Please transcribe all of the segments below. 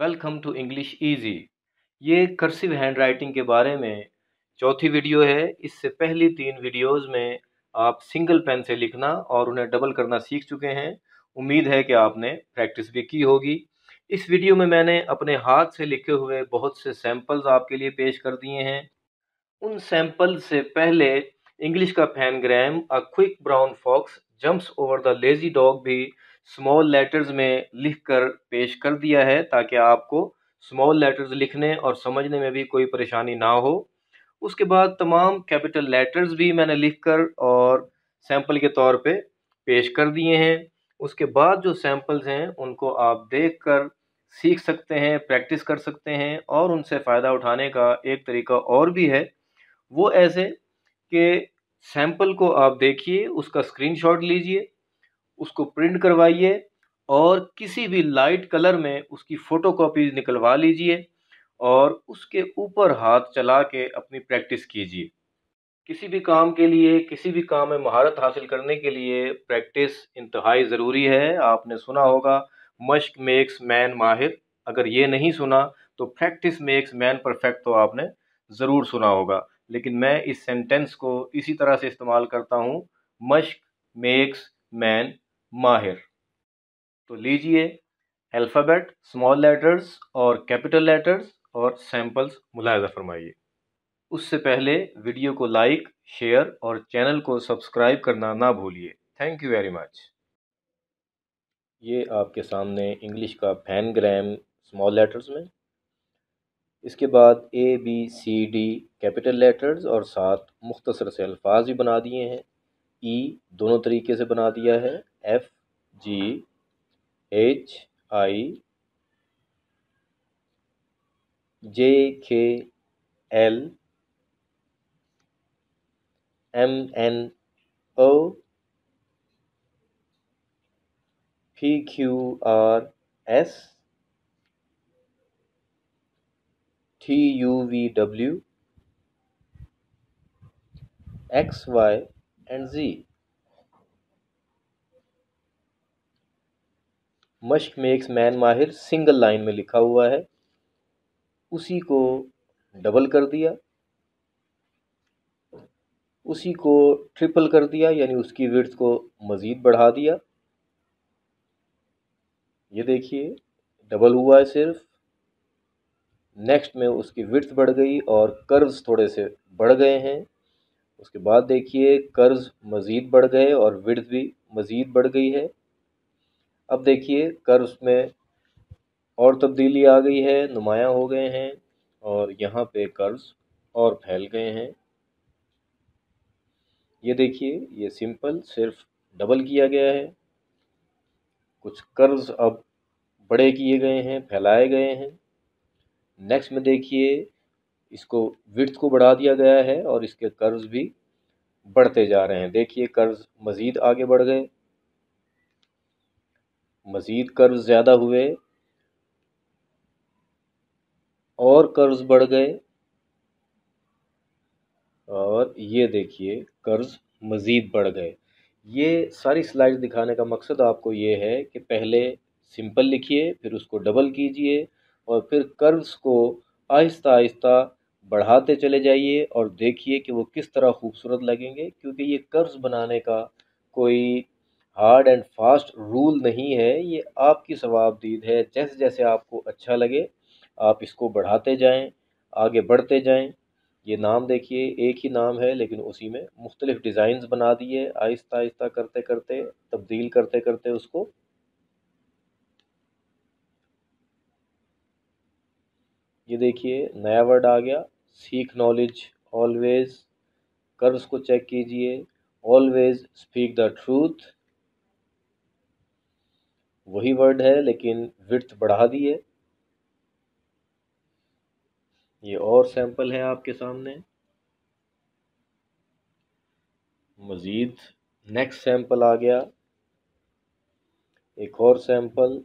welcome to English easy ये cursive handwriting के बारे में चौथी वीडियो है इससे पहली तीन वीडियोस में आप सिंगल पेन से लिखना और उन्हें डबल करना सीख चुके हैं उम्मीद है कि आपने प्रैक्टिस भी की होगी इस वीडियो में मैंने अपने हाथ से लिखे हुए बहुत से सैम्पल्स आपके लिए पेश कर दिए हैं उन सैम्पल से पहले इंग्लिश का pangram a quick brown fox jumps over the lazy dog भी स्मॉल लेटर्स में लिख कर पेश कर दिया है ताकि आपको स्मॉल लेटर्स लिखने और समझने में भी कोई परेशानी ना हो उसके बाद तमाम कैपिटल लेटर्स भी मैंने लिख कर और सैम्पल के तौर पे पेश कर दिए हैं उसके बाद जो सैम्पल्स हैं उनको आप देख कर सीख सकते हैं प्रैक्टिस कर सकते हैं और उनसे फ़ायदा उठाने का एक तरीका और भी है वो ऐसे कि सैम्पल को आप देखिए उसका स्क्रीनशॉट लीजिए उसको प्रिंट करवाइए और किसी भी लाइट कलर में उसकी फ़ोटो कॉपीज निकलवा लीजिए और उसके ऊपर हाथ चला के अपनी प्रैक्टिस कीजिए किसी भी काम के लिए किसी भी काम में महारत हासिल करने के लिए प्रैक्टिस इंतहाई ज़रूरी है आपने सुना होगा मश्क मेक्स मैन माहिर अगर ये नहीं सुना तो प्रैक्टिस मेक्स मैन परफेक्ट तो आपने ज़रूर सुना होगा लेकिन मैं इस सेंटेंस को इसी तरह से इस्तेमाल करता हूँ मश्क मेक्स मैन माहिर तो लीजिए अल्फ़ाबेट स्मॉल लेटर्स और कैपिटल लेटर्स और सैम्पल्स मुलायदा फरमाइए उससे पहले वीडियो को लाइक शेयर और चैनल को सब्सक्राइब करना ना भूलिए थैंक यू वेरी मच ये आपके सामने इंग्लिश का फैनग्राम स्मॉल लेटर्स में इसके बाद A B C D capital letters और साथ मुख्तसर से अल्फाज भी बना दिए हैं ई e, दोनों तरीके से बना दिया है F G H I J K L M N O P Q R S T U V W X Y and Z मश्क मेक्स मैन माहिर सिंगल लाइन में लिखा हुआ है उसी को डबल कर दिया उसी को ट्रिपल कर दिया यानी उसकी विर्थ को मज़ीद बढ़ा दिया ये देखिए डबल हुआ है सिर्फ नेक्स्ट में उसकी विर्थ बढ़ गई और कर्व्स थोड़े से बढ़ गए हैं उसके बाद देखिए कर्व्स मज़ीद बढ़ गए और विर्थ भी मज़ीद बढ़ गई है अब देखिए कर उसमें और तब्दीली आ गई है नुमाया हो गए हैं और यहाँ पे कर्ज़ और फैल गए हैं ये देखिए ये सिंपल सिर्फ डबल किया गया है कुछ कर्ज़ अब बड़े किए गए हैं फैलाए गए हैं नेक्स्ट में देखिए इसको विर्थ को बढ़ा दिया गया है और इसके कर्ज़ भी बढ़ते जा रहे हैं देखिए कर्ज़ मज़ीद आगे बढ़ गए मज़ीद कर्ज़ ज़्यादा हुए और कर्ज़ बढ़ गए और ये देखिए कर्ज़ मज़ीद बढ़ गए ये सारी स्लाइड दिखाने का मकसद आपको ये है कि पहले सिंपल लिखिए फिर उसको डबल कीजिए और फिर कर्ज़ को आहिस्ता आहिस्ता बढ़ाते चले जाइए और देखिए कि वो किस तरह खूबसूरत लगेंगे क्योंकि ये कर्ज़ बनाने का कोई हार्ड एंड फास्ट रूल नहीं है ये आपकी सवाबदीद है जैसे जैसे आपको अच्छा लगे आप इसको बढ़ाते जाएं आगे बढ़ते जाएं ये नाम देखिए एक ही नाम है लेकिन उसी में मुख्तलिफ़ डिज़ाइंस बना दिए आहिस्ता आहिस्ता करते करते तब्दील करते करते उसको ये देखिए नया वर्ड आ गया सीख नॉलेज ऑलवेज़ कर्व्स को चेक कीजिए ऑलवेज़ स्पीक द ट्रूथ वही वर्ड है लेकिन विर्थ बढ़ा दी है ये और सैंपल है आपके सामने मज़ीद नेक्स्ट सैंपल आ गया एक और सैंपल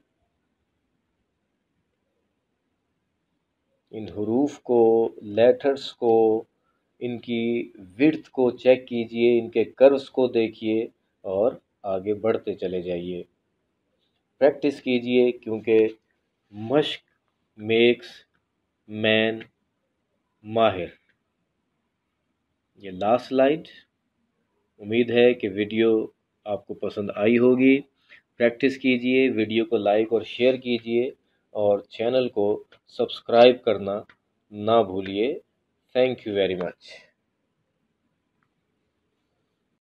इन हरूफ को लेटर्स को इनकी विर्थ को चेक कीजिए इनके कर्व्स को देखिए और आगे बढ़ते चले जाइए प्रैक्टिस कीजिए क्योंकि मश्क मेक्स मैन माहिर ये लास्ट लाइट उम्मीद है कि वीडियो आपको पसंद आई होगी प्रैक्टिस कीजिए वीडियो को लाइक और शेयर कीजिए और चैनल को सब्सक्राइब करना ना भूलिए थैंक यू वेरी मच